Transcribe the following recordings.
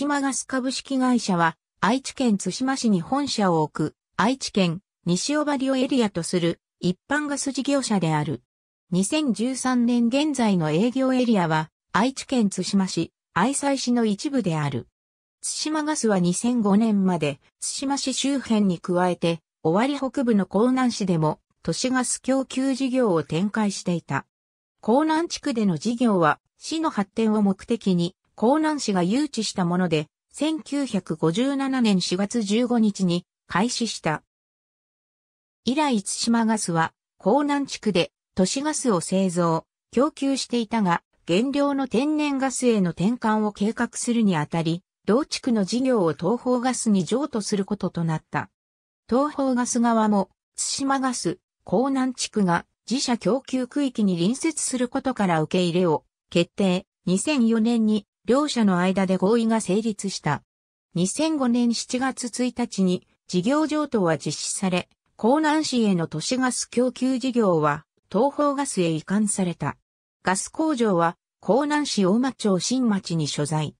島ガス株式会社は、愛知県津島市に本社を置く、愛知県西尾張をエリアとする一般ガス事業者である。2013年現在の営業エリアは、愛知県津島市、愛西市の一部である。津島ガスは2005年まで、津島市周辺に加えて、尾張北部の江南市でも、都市ガス供給事業を展開していた。江南地区での事業は、市の発展を目的に、江南市が誘致したもので、1957年4月15日に開始した。以来津島ガスは、江南地区で都市ガスを製造、供給していたが、原料の天然ガスへの転換を計画するにあたり、同地区の事業を東方ガスに譲渡することとなった。東方ガス側も、津島ガス、江南地区が自社供給区域に隣接することから受け入れを決定。2004年に両者の間で合意が成立した。2005年7月1日に事業譲渡は実施され、江南市への都市ガス供給事業は東方ガスへ移管された。ガス工場は江南市大間町新町に所在。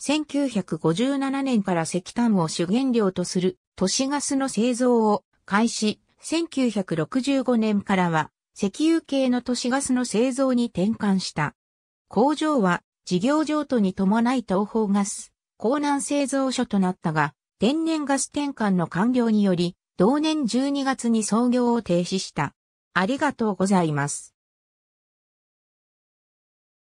1957年から石炭を主原料とする都市ガスの製造を開始、1965年からは石油系の都市ガスの製造に転換した。工場は事業譲渡に伴い東方ガス、港南製造所となったが、天然ガス転換の完了により、同年12月に操業を停止した。ありがとうございます。